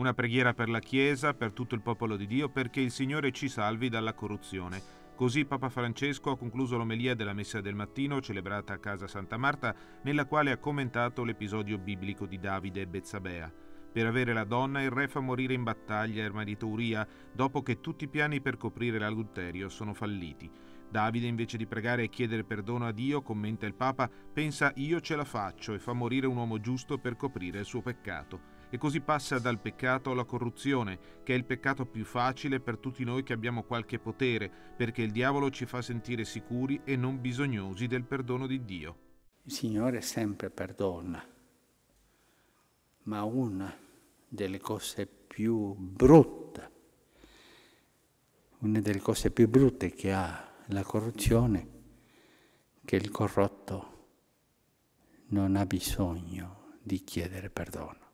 Una preghiera per la Chiesa, per tutto il popolo di Dio, perché il Signore ci salvi dalla corruzione. Così Papa Francesco ha concluso l'omelia della Messa del mattino celebrata a casa Santa Marta, nella quale ha commentato l'episodio biblico di Davide e Bezzabea. Per avere la donna il re fa morire in battaglia il marito Uria, dopo che tutti i piani per coprire l'adulterio sono falliti. Davide, invece di pregare e chiedere perdono a Dio, commenta il Papa, pensa io ce la faccio e fa morire un uomo giusto per coprire il suo peccato e così passa dal peccato alla corruzione, che è il peccato più facile per tutti noi che abbiamo qualche potere, perché il diavolo ci fa sentire sicuri e non bisognosi del perdono di Dio. Il Signore sempre perdona, ma una delle cose più brutte, una delle cose più brutte che ha la corruzione, che il corrotto non ha bisogno di chiedere perdono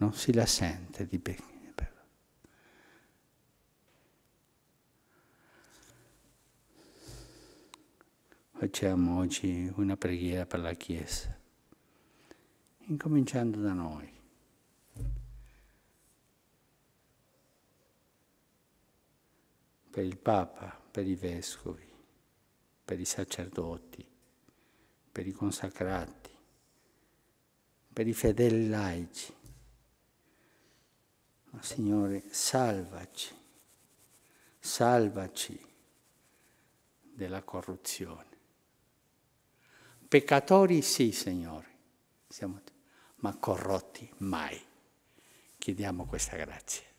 non si la sente di bene. Facciamo oggi una preghiera per la Chiesa, incominciando da noi. per il Papa, per i vescovi, per i sacerdoti, per i consacrati, per i fedeli laici, Ah, Signore, salvaci, salvaci della corruzione. Peccatori sì, Signore, siamo, ma corrotti mai. Chiediamo questa grazia.